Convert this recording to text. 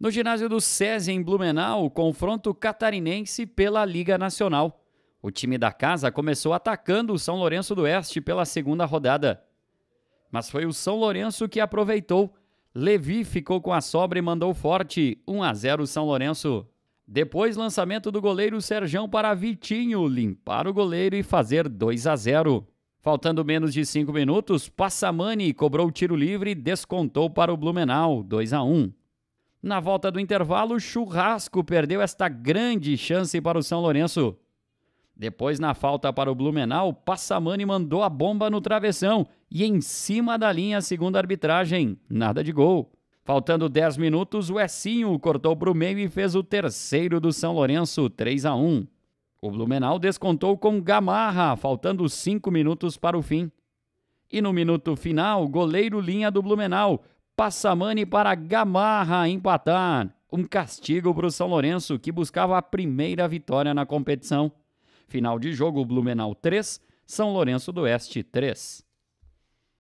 No ginásio do SESI em Blumenau, confronto catarinense pela Liga Nacional. O time da casa começou atacando o São Lourenço do Oeste pela segunda rodada. Mas foi o São Lourenço que aproveitou. Levi ficou com a sobra e mandou forte, 1 a 0 São Lourenço. Depois, lançamento do goleiro Serjão para Vitinho, limpar o goleiro e fazer 2 a 0. Faltando menos de 5 minutos, Passamani cobrou o tiro livre e descontou para o Blumenau, 2 a 1. Na volta do intervalo, o Churrasco perdeu esta grande chance para o São Lourenço. Depois, na falta para o Blumenau, Passamani mandou a bomba no travessão e em cima da linha, segundo a arbitragem, nada de gol. Faltando 10 minutos, o Essinho cortou para o meio e fez o terceiro do São Lourenço, 3 a 1. O Blumenau descontou com Gamarra, faltando 5 minutos para o fim. E no minuto final, goleiro linha do Blumenau Passamani para Gamarra empatar. Um castigo para o São Lourenço, que buscava a primeira vitória na competição. Final de jogo: Blumenau 3, São Lourenço do Oeste 3.